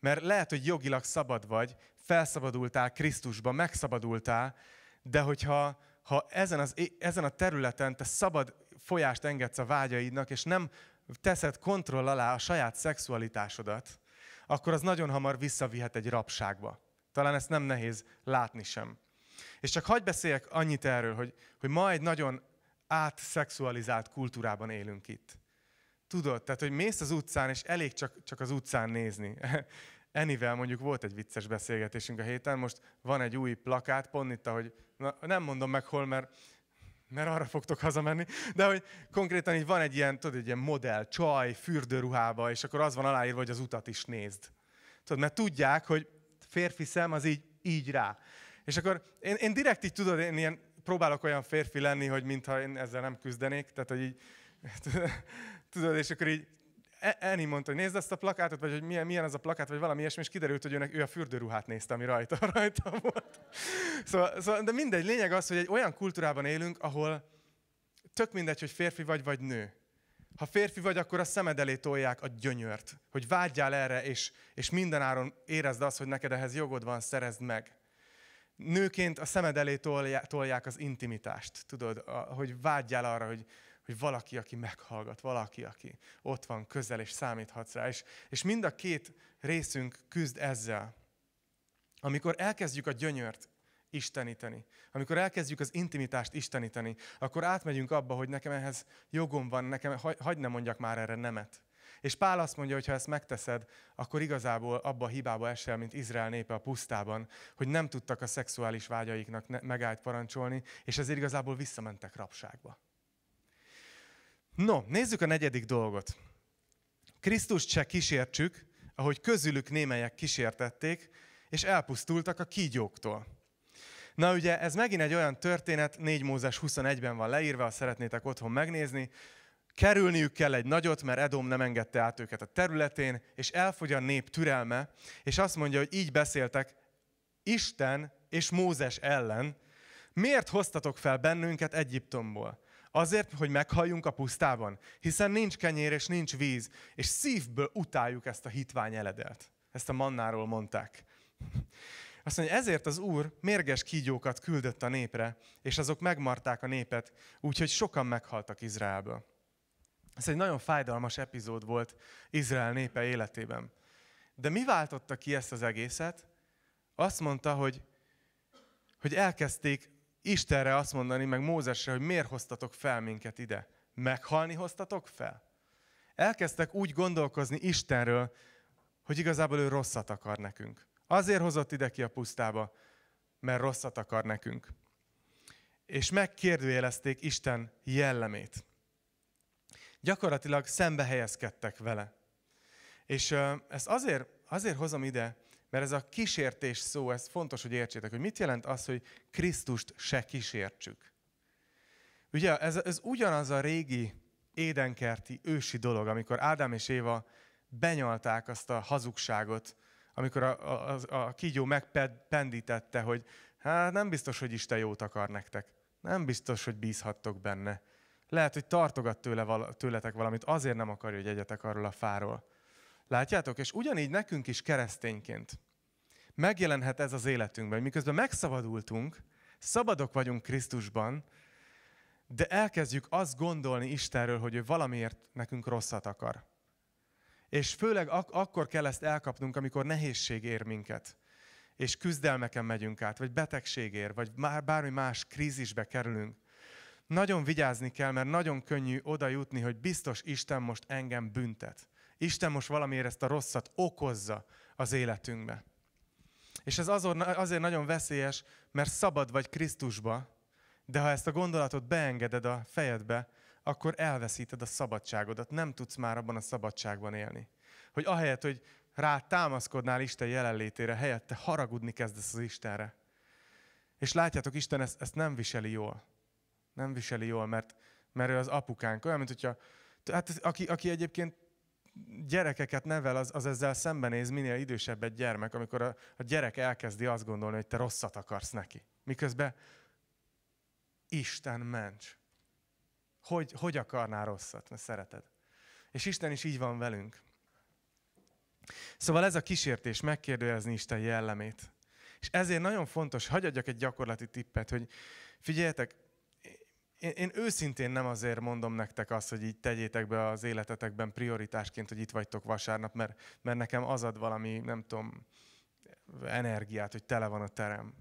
S1: mert lehet, hogy jogilag szabad vagy, felszabadultál Krisztusban, megszabadultál, de hogyha ha ezen, az, ezen a területen te szabad folyást engedsz a vágyaidnak, és nem teszed kontroll alá a saját szexualitásodat, akkor az nagyon hamar visszavihet egy rabságba. Talán ezt nem nehéz látni sem. És csak hagyj beszéljek annyit erről, hogy, hogy ma egy nagyon átszexualizált kultúrában élünk itt. Tudod, tehát, hogy mész az utcán, és elég csak, csak az utcán nézni. Enivel mondjuk volt egy vicces beszélgetésünk a héten, most van egy új plakát, pont itt, ahogy na, nem mondom meg hol, mert, mert arra fogtok hazamenni, de hogy konkrétan így van egy ilyen, tudod, egy ilyen modell, csaj, fürdőruhába, és akkor az van aláírva, hogy az utat is nézd. Tudod, mert tudják, hogy férfi szem az így, így rá. És akkor én, én direkt így tudod, én ilyen, próbálok olyan férfi lenni, hogy mintha én ezzel nem küzdenék, tehát hogy így, tudod, és akkor így Eni mondta, hogy nézd ezt a plakátot, vagy hogy milyen, milyen az a plakát, vagy valami ilyesmi, és kiderült, hogy őnek, ő a fürdőruhát nézte, ami rajta, rajta volt. Szóval, szóval, de mindegy, lényeg az, hogy egy olyan kultúrában élünk, ahol tök mindegy, hogy férfi vagy, vagy nő. Ha férfi vagy, akkor a szemed elé tolják a gyönyört, hogy vágyjál erre, és, és mindenáron érezd azt, hogy neked ehhez jogod van, szerezd meg. Nőként a szemed elé tolják az intimitást, tudod, a, hogy vágyjál arra, hogy, hogy valaki, aki meghallgat, valaki, aki ott van közel, és számíthatsz rá. És, és mind a két részünk küzd ezzel. Amikor elkezdjük a gyönyört isteníteni, amikor elkezdjük az intimitást isteníteni, akkor átmegyünk abba, hogy nekem ehhez jogom van, nekem hagyd ne mondjak már erre nemet. És Pál azt mondja, hogy ha ezt megteszed, akkor igazából abba a hibába esel, mint Izrael népe a pusztában, hogy nem tudtak a szexuális vágyaiknak megállt parancsolni, és ezért igazából visszamentek rabságba. No, nézzük a negyedik dolgot. Krisztust se kísértsük, ahogy közülük némelyek kísértették, és elpusztultak a kígyóktól. Na ugye, ez megint egy olyan történet, 4 Mózes 21-ben van leírva, ha szeretnétek otthon megnézni. Kerülniük kell egy nagyot, mert Edom nem engedte át őket a területén, és elfogy a nép türelme, és azt mondja, hogy így beszéltek Isten és Mózes ellen, miért hoztatok fel bennünket Egyiptomból? Azért, hogy meghalljunk a pusztában, hiszen nincs kenyér és nincs víz, és szívből utáljuk ezt a hitvány eledelt. Ezt a mannáról mondták. Azt mondja, ezért az Úr mérges kígyókat küldött a népre, és azok megmarták a népet, úgyhogy sokan meghaltak Izraelből. Ez egy nagyon fájdalmas epizód volt Izrael népe életében. De mi váltotta ki ezt az egészet? Azt mondta, hogy, hogy elkezdték Istenre azt mondani, meg Mózesre, hogy miért hoztatok fel minket ide? Meghalni hoztatok fel? Elkezdtek úgy gondolkozni Istenről, hogy igazából ő rosszat akar nekünk. Azért hozott ide ki a pusztába, mert rosszat akar nekünk. És megkérdőjelezték Isten jellemét. Gyakorlatilag szembe helyezkedtek vele. És ezt azért, azért hozom ide, mert ez a kísértés szó, ez fontos, hogy értsétek, hogy mit jelent az, hogy Krisztust se kísértsük. Ugye ez, ez ugyanaz a régi édenkerti ősi dolog, amikor Ádám és Éva benyalták azt a hazugságot, amikor a, a, a, a kígyó megpendítette, hogy hát nem biztos, hogy Isten jót akar nektek. Nem biztos, hogy bízhattok benne. Lehet, hogy tartogat tőle tőletek valamit, azért nem akarja, hogy egyetek arról a fáról. Látjátok? És ugyanígy nekünk is keresztényként megjelenhet ez az életünkben, miközben megszabadultunk, szabadok vagyunk Krisztusban, de elkezdjük azt gondolni Istenről, hogy ő valamiért nekünk rosszat akar. És főleg ak- akkor kell ezt elkapnunk, amikor nehézség ér minket, és küzdelmeken megyünk át, vagy betegség ér, vagy már bármi más krízisbe kerülünk. Nagyon vigyázni kell, mert nagyon könnyű oda jutni, hogy biztos Isten most engem büntet. Isten most valamiért ezt a rosszat okozza az életünkbe. És ez azért nagyon veszélyes, mert szabad vagy Krisztusba, de ha ezt a gondolatot beengeded a fejedbe, akkor elveszíted a szabadságodat, nem tudsz már abban a szabadságban élni. Hogy ahelyett, hogy rá támaszkodnál Isten jelenlétére, helyette haragudni kezdesz az Istenre. És látjátok, Isten ezt, ezt nem viseli jól. Nem viseli jól, mert, mert ő az apukánk. Olyan, mint hogyha, hát aki, aki egyébként gyerekeket nevel, az, az ezzel szembenéz minél idősebb egy gyermek, amikor a, a gyerek elkezdi azt gondolni, hogy te rosszat akarsz neki. Miközben Isten ments. Hogy, hogy akarná rosszat, mert szereted. És Isten is így van velünk. Szóval ez a kísértés megkérdőjelezni Isten jellemét. És ezért nagyon fontos, hagyadjak egy gyakorlati tippet, hogy figyeljetek, én, én őszintén nem azért mondom nektek azt, hogy így tegyétek be az életetekben prioritásként, hogy itt vagytok vasárnap, mert, mert nekem az ad valami, nem tudom, energiát, hogy tele van a terem.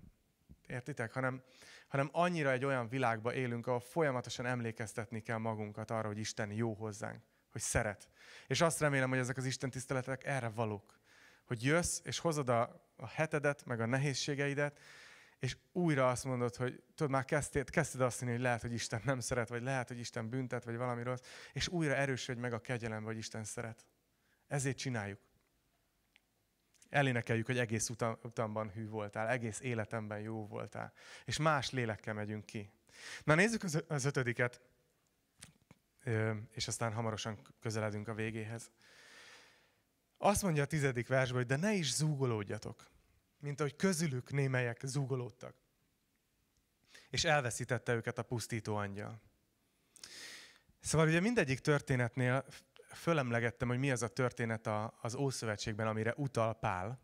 S1: Értitek? Hanem, hanem annyira egy olyan világba élünk, ahol folyamatosan emlékeztetni kell magunkat arra, hogy Isten jó hozzánk, hogy szeret. És azt remélem, hogy ezek az Isten tiszteletek erre valók. Hogy jössz, és hozod a, a hetedet, meg a nehézségeidet, és újra azt mondod, hogy tudod, már kezdted, kezdted azt mondani, hogy lehet, hogy Isten nem szeret, vagy lehet, hogy Isten büntet, vagy valami rossz, és újra erősödj meg a kegyelem, vagy Isten szeret. Ezért csináljuk. Elénekeljük, hogy egész utam, utamban hű voltál, egész életemben jó voltál. És más lélekkel megyünk ki. Na nézzük az, az ötödiket, és aztán hamarosan közeledünk a végéhez. Azt mondja a tizedik versben, hogy de ne is zúgolódjatok mint ahogy közülük némelyek zúgolódtak. És elveszítette őket a pusztító angyal. Szóval ugye mindegyik történetnél fölemlegettem, hogy mi az a történet az Ószövetségben, amire utal Pál.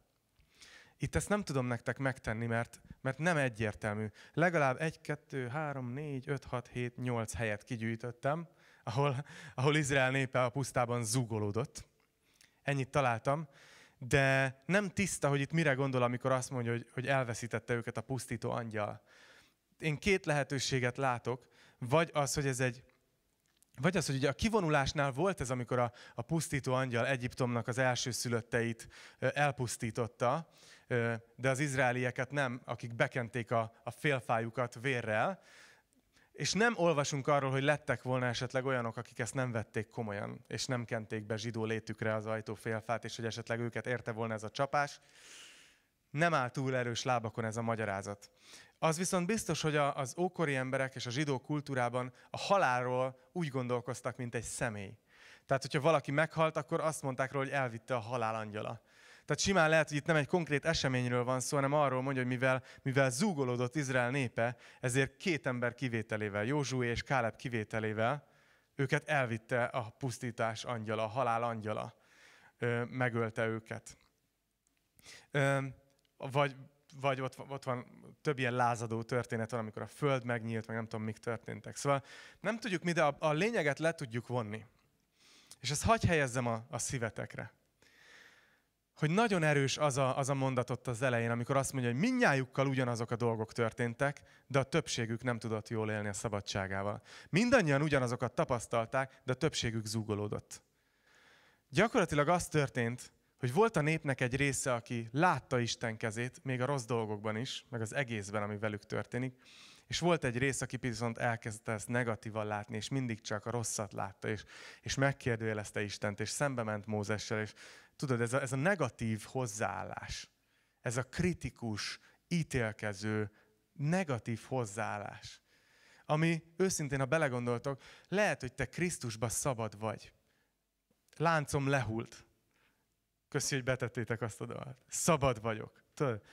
S1: Itt ezt nem tudom nektek megtenni, mert, mert nem egyértelmű. Legalább 1, 2, 3, 4, 5, 6, 7, 8 helyet kigyűjtöttem, ahol, ahol Izrael népe a pusztában zúgolódott. Ennyit találtam, de nem tiszta, hogy itt mire gondol, amikor azt mondja, hogy, hogy elveszítette őket a pusztító angyal. Én két lehetőséget látok, vagy az, hogy ez egy vagy az, hogy ugye a kivonulásnál volt ez, amikor a, a pusztító angyal Egyiptomnak az első szülötteit elpusztította, de az izraelieket nem, akik bekenték a, a félfájukat vérrel, és nem olvasunk arról, hogy lettek volna esetleg olyanok, akik ezt nem vették komolyan, és nem kenték be zsidó létükre az ajtófélfát, és hogy esetleg őket érte volna ez a csapás. Nem áll túl erős lábakon ez a magyarázat. Az viszont biztos, hogy az ókori emberek és a zsidó kultúrában a halálról úgy gondolkoztak, mint egy személy. Tehát, hogyha valaki meghalt, akkor azt mondták róla, hogy elvitte a halál angyala. Tehát simán lehet, hogy itt nem egy konkrét eseményről van szó, hanem arról mondja, hogy mivel, mivel zúgolódott Izrael népe, ezért két ember kivételével, Józsué és Káleb kivételével, őket elvitte a pusztítás angyala, a halál angyala. Ö, megölte őket. Ö, vagy vagy ott, ott van több ilyen lázadó történet, van, amikor a föld megnyílt, meg nem tudom, mik történtek. Szóval nem tudjuk mi, de a, a lényeget le tudjuk vonni. És ezt hagyj helyezzem a, a szívetekre hogy nagyon erős az a, az a mondat ott az elején, amikor azt mondja, hogy minnyájukkal ugyanazok a dolgok történtek, de a többségük nem tudott jól élni a szabadságával. Mindannyian ugyanazokat tapasztalták, de a többségük zúgolódott. Gyakorlatilag az történt, hogy volt a népnek egy része, aki látta Isten kezét, még a rossz dolgokban is, meg az egészben, ami velük történik, és volt egy rész, aki viszont elkezdte ezt negatívan látni, és mindig csak a rosszat látta, és, és megkérdőjelezte Istent, és szembe ment Mózessel, és Tudod, ez a, ez a negatív hozzáállás, ez a kritikus, ítélkező, negatív hozzáállás, ami őszintén, ha belegondoltok, lehet, hogy te Krisztusba szabad vagy. Láncom lehult. Köszi, hogy betettétek azt a dalt. Szabad vagyok. Tudod,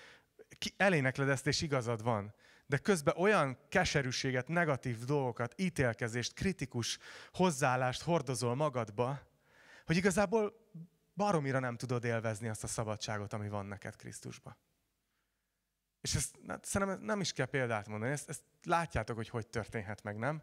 S1: ki, elénekled ezt, és igazad van. De közben olyan keserűséget, negatív dolgokat, ítélkezést, kritikus hozzáállást hordozol magadba, hogy igazából baromira nem tudod élvezni azt a szabadságot, ami van neked Krisztusban. És ezt hát szerintem nem is kell példát mondani, ezt, ezt látjátok, hogy hogy történhet meg, nem?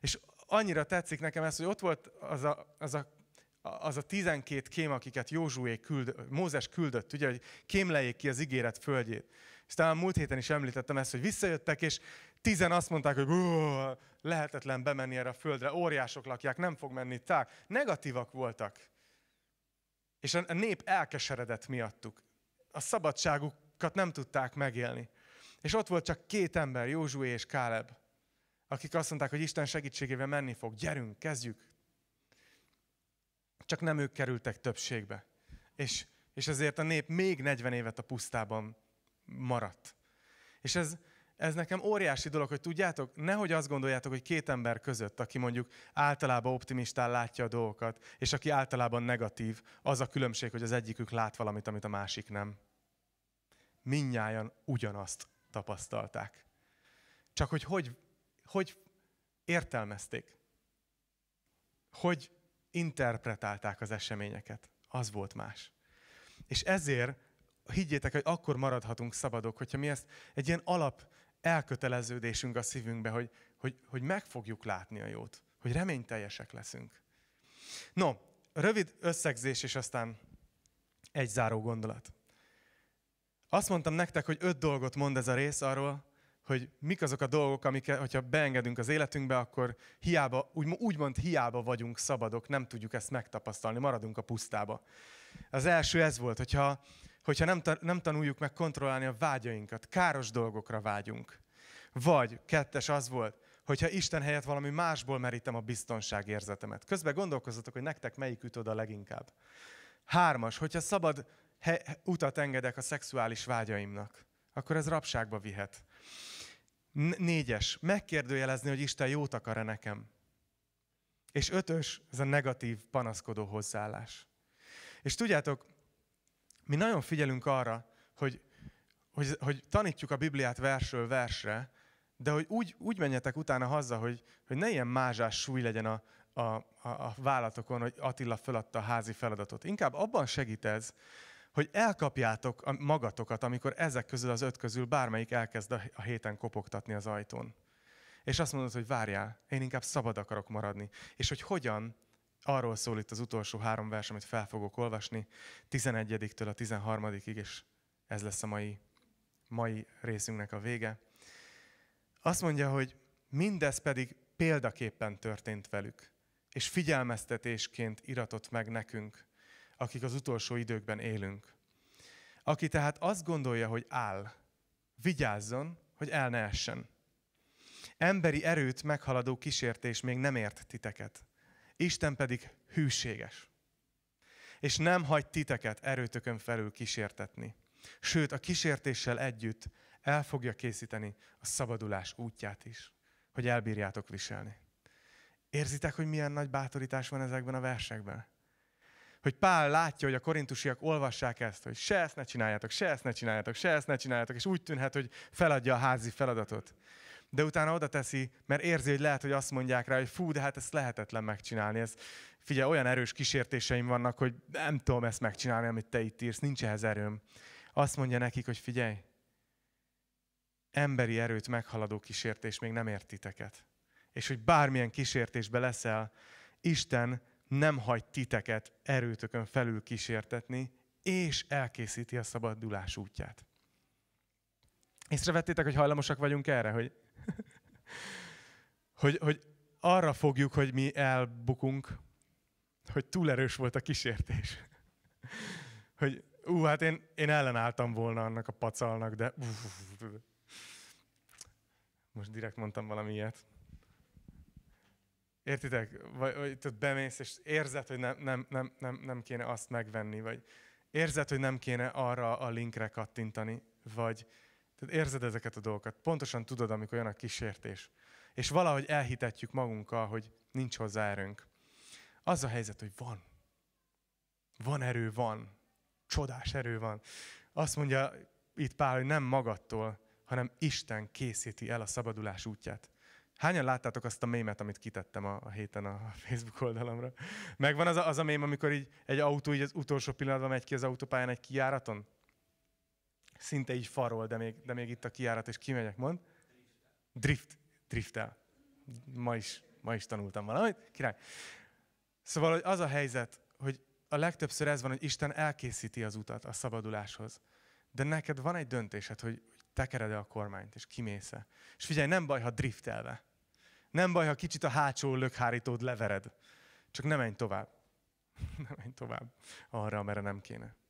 S1: És annyira tetszik nekem ez, hogy ott volt az a, az a, az a 12 kém, akiket Józsué küld, Mózes küldött, ugye, hogy kémlejék ki az ígéret földjét. És talán múlt héten is említettem ezt, hogy visszajöttek, és tizen azt mondták, hogy lehetetlen bemenni erre a földre, óriások lakják, nem fog menni tág. Negatívak voltak. És a nép elkeseredett miattuk. A szabadságukat nem tudták megélni. És ott volt csak két ember, Józsué és Káleb, akik azt mondták, hogy Isten segítségével menni fog, gyerünk, kezdjük. Csak nem ők kerültek többségbe. És, és ezért a nép még 40 évet a pusztában maradt. És ez, ez nekem óriási dolog, hogy tudjátok, nehogy azt gondoljátok, hogy két ember között, aki mondjuk általában optimistán látja a dolgokat, és aki általában negatív, az a különbség, hogy az egyikük lát valamit, amit a másik nem. Mindnyájan ugyanazt tapasztalták. Csak hogy hogy, hogy értelmezték, hogy interpretálták az eseményeket, az volt más. És ezért higgyétek, hogy akkor maradhatunk szabadok, hogyha mi ezt egy ilyen alap elköteleződésünk a szívünkbe, hogy, hogy, hogy meg fogjuk látni a jót, hogy reményteljesek leszünk. No, rövid összegzés, és aztán egy záró gondolat. Azt mondtam nektek, hogy öt dolgot mond ez a rész arról, hogy mik azok a dolgok, amiket, hogyha beengedünk az életünkbe, akkor hiába, úgy, úgymond hiába vagyunk szabadok, nem tudjuk ezt megtapasztalni, maradunk a pusztába. Az első ez volt, hogyha hogyha nem, ta, nem tanuljuk meg kontrollálni a vágyainkat, káros dolgokra vágyunk. Vagy kettes az volt, hogyha Isten helyett valami másból merítem a biztonságérzetemet. Közben gondolkozzatok, hogy nektek melyik üt oda leginkább. Hármas, hogyha szabad he- utat engedek a szexuális vágyaimnak, akkor ez rabságba vihet. N- négyes, megkérdőjelezni, hogy Isten jót akar-e nekem. És ötös, ez a negatív, panaszkodó hozzáállás. És tudjátok, mi nagyon figyelünk arra, hogy, hogy, hogy tanítjuk a Bibliát versről versre, de hogy úgy, úgy menjetek utána haza, hogy, hogy ne ilyen mázsás súly legyen a, a, a, a vállatokon, hogy Attila feladta a házi feladatot. Inkább abban segít ez, hogy elkapjátok a magatokat, amikor ezek közül az öt közül bármelyik elkezd a héten kopogtatni az ajtón. És azt mondod, hogy várjál, én inkább szabad akarok maradni. És hogy hogyan arról szól itt az utolsó három vers, amit fel fogok olvasni, 11-től a 13-ig, és ez lesz a mai, mai részünknek a vége. Azt mondja, hogy mindez pedig példaképpen történt velük, és figyelmeztetésként iratott meg nekünk, akik az utolsó időkben élünk. Aki tehát azt gondolja, hogy áll, vigyázzon, hogy el ne essen. Emberi erőt meghaladó kísértés még nem ért titeket – Isten pedig hűséges. És nem hagy titeket erőtökön felül kísértetni. Sőt, a kísértéssel együtt el fogja készíteni a szabadulás útját is, hogy elbírjátok viselni. Érzitek, hogy milyen nagy bátorítás van ezekben a versekben? Hogy Pál látja, hogy a korintusiak olvassák ezt, hogy se ezt ne csináljátok, se ezt ne csináljátok, se ezt ne csináljátok, és úgy tűnhet, hogy feladja a házi feladatot de utána oda teszi, mert érzi, hogy lehet, hogy azt mondják rá, hogy fú, de hát ezt lehetetlen megcsinálni. Ez, figyelj, olyan erős kísértéseim vannak, hogy nem tudom ezt megcsinálni, amit te itt írsz, nincs ehhez erőm. Azt mondja nekik, hogy figyelj, emberi erőt meghaladó kísértés még nem értiteket. És hogy bármilyen kísértésbe leszel, Isten nem hagy titeket erőtökön felül kísértetni, és elkészíti a szabadulás útját. Észrevettétek, hogy hajlamosak vagyunk erre, hogy hogy, hogy arra fogjuk, hogy mi elbukunk, hogy túl erős volt a kísértés. hogy ú, hát én, én ellenálltam volna annak a pacalnak, de... Most direkt mondtam valami ilyet. Értitek? Vagy, vagy tudod, bemész, és érzed, hogy nem, nem, nem, nem, nem kéne azt megvenni, vagy érzed, hogy nem kéne arra a linkre kattintani, vagy tehát érzed ezeket a dolgokat. Pontosan tudod, amikor jön a kísértés és valahogy elhitetjük magunkkal, hogy nincs hozzá erőnk. Az a helyzet, hogy van. Van erő, van. Csodás erő van. Azt mondja itt Pál, hogy nem magadtól, hanem Isten készíti el a szabadulás útját. Hányan láttátok azt a mémet, amit kitettem a, a héten a Facebook oldalamra? Megvan az a, az a mém, amikor így egy autó így az utolsó pillanatban megy ki az autópályán egy kiáraton? Szinte így farol, de még, de még itt a kiárat, és kimegyek, mond? Drift driftel. Ma is, ma is tanultam valamit, király. Szóval hogy az a helyzet, hogy a legtöbbször ez van, hogy Isten elkészíti az utat a szabaduláshoz. De neked van egy döntésed, hogy tekered-e a kormányt, és kimész -e. És figyelj, nem baj, ha driftelve. Nem baj, ha kicsit a hátsó lökhárítód levered. Csak nem menj tovább. nem menj tovább arra, amerre nem kéne.